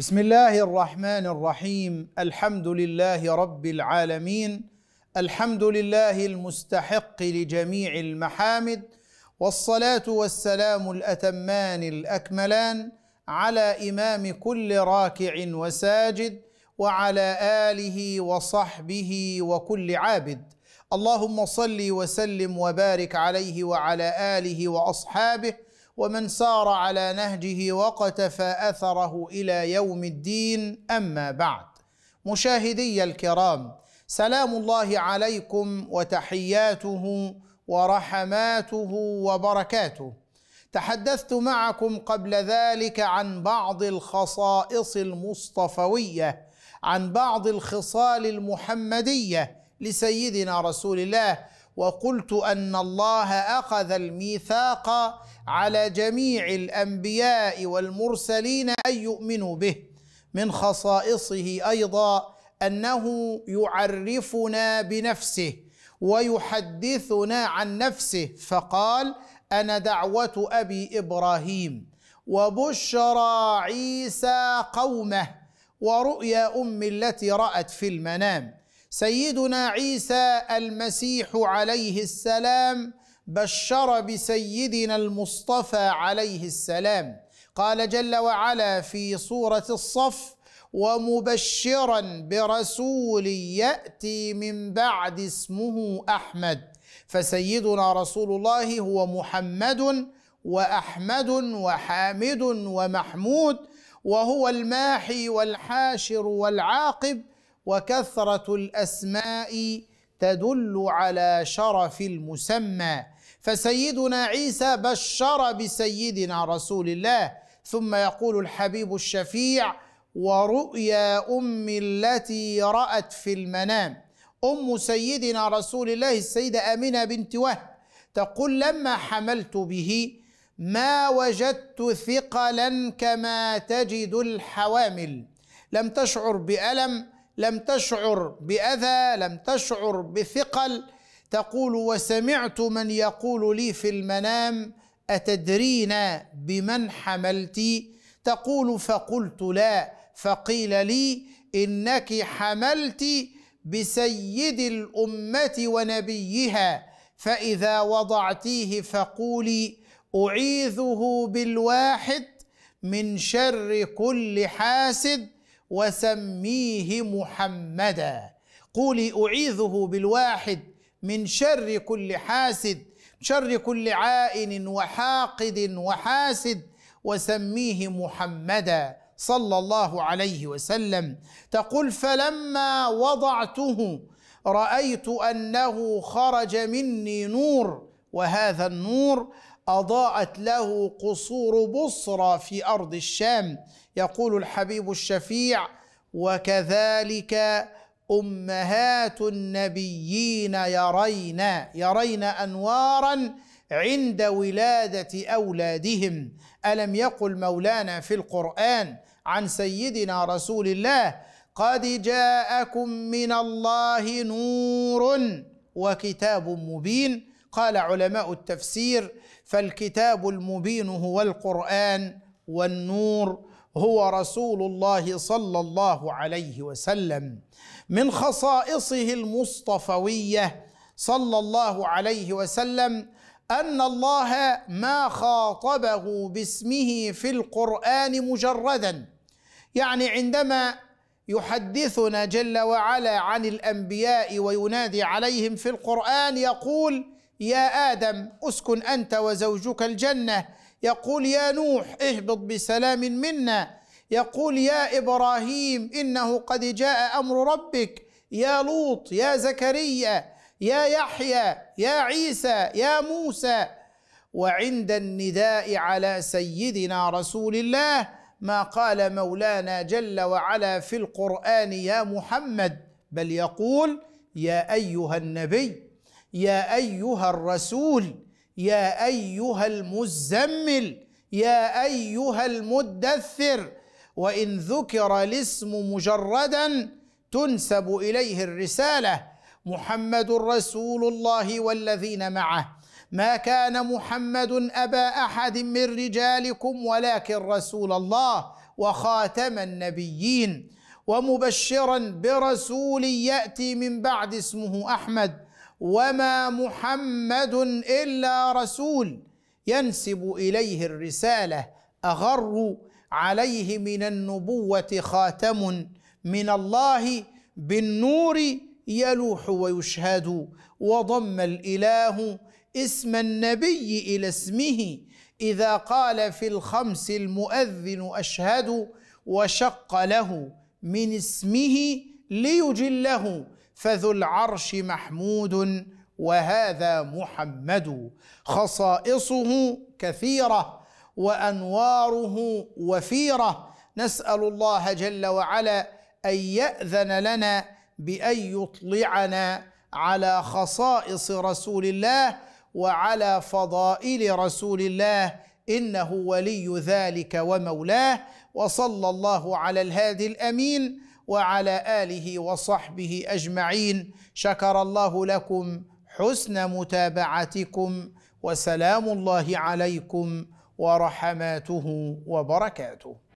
بسم الله الرحمن الرحيم الحمد لله رب العالمين الحمد لله المستحق لجميع المحامد والصلاه والسلام الاتمان الاكملان على امام كل راكع وساجد وعلى اله وصحبه وكل عابد اللهم صل وسلم وبارك عليه وعلى اله واصحابه ومن سار على نهجه وقتفى اثره الى يوم الدين اما بعد مشاهدي الكرام سلام الله عليكم وتحياته ورحماته وبركاته تحدثت معكم قبل ذلك عن بعض الخصائص المصطفويه عن بعض الخصال المحمديه لسيدنا رسول الله وقلت ان الله اخذ الميثاق على جميع الانبياء والمرسلين ان يؤمنوا به من خصائصه ايضا انه يعرفنا بنفسه ويحدثنا عن نفسه فقال انا دعوه ابي ابراهيم وبشرى عيسى قومه ورؤيا امي التي رات في المنام سيدنا عيسى المسيح عليه السلام بشر بسيدنا المصطفى عليه السلام قال جل وعلا في سوره الصف ومبشرا برسول ياتي من بعد اسمه احمد فسيدنا رسول الله هو محمد واحمد وحامد ومحمود وهو الماحي والحاشر والعاقب وكثرة الأسماء تدل على شرف المسمى فسيدنا عيسى بشر بسيدنا رسول الله ثم يقول الحبيب الشفيع ورؤيا امي التي رات في المنام ام سيدنا رسول الله السيده امنه بنت وهب تقول لما حملت به ما وجدت ثقلا كما تجد الحوامل لم تشعر بالم لم تشعر باذى لم تشعر بثقل تقول وسمعت من يقول لي في المنام اتدرين بمن حملت تقول فقلت لا فقيل لي انك حملت بسيد الامه ونبيها فاذا وضعتيه فقولي اعيذه بالواحد من شر كل حاسد وسميه محمدا قولي أعيذه بالواحد من شر كل حاسد شر كل عائن وحاقد وحاسد وسميه محمدا صلى الله عليه وسلم تقول فلما وضعته رايت انه خرج مني نور وهذا النور أضاءت له قصور بصرى في أرض الشام يقول الحبيب الشفيع وكذلك أمهات النبيين يرين يرين أنوارا عند ولادة أولادهم ألم يقل مولانا في القرآن عن سيدنا رسول الله قد جاءكم من الله نور وكتاب مبين قال علماء التفسير فالكتاب المبين هو القران والنور هو رسول الله صلى الله عليه وسلم من خصائصه المصطفويه صلى الله عليه وسلم ان الله ما خاطبه باسمه في القران مجردا يعني عندما يحدثنا جل وعلا عن الانبياء وينادي عليهم في القران يقول يا آدم أسكن أنت وزوجك الجنة يقول يا نوح اهبط بسلام منا يقول يا إبراهيم إنه قد جاء أمر ربك يا لوط يا زكريا يا يحيى يا عيسى يا موسى وعند النداء على سيدنا رسول الله ما قال مولانا جل وعلا في القرآن يا محمد بل يقول يا أيها النبي يا ايها الرسول يا ايها المزمل يا ايها المدثر وان ذكر الاسم مجردا تنسب اليه الرساله محمد رسول الله والذين معه ما كان محمد ابا احد من رجالكم ولكن رسول الله وخاتم النبيين ومبشرا برسول ياتي من بعد اسمه احمد وما محمد الا رسول ينسب اليه الرساله اغر عليه من النبوه خاتم من الله بالنور يلوح ويشهد وضم الاله اسم النبي الى اسمه اذا قال في الخمس المؤذن اشهد وشق له من اسمه ليجله فذو العرش محمود وهذا محمد خصائصه كثيره وانواره وفيره نسال الله جل وعلا ان ياذن لنا بان يطلعنا على خصائص رسول الله وعلى فضائل رسول الله انه ولي ذلك ومولاه وصلى الله على الهادي الامين وعلى اله وصحبه اجمعين شكر الله لكم حسن متابعتكم وسلام الله عليكم ورحماته وبركاته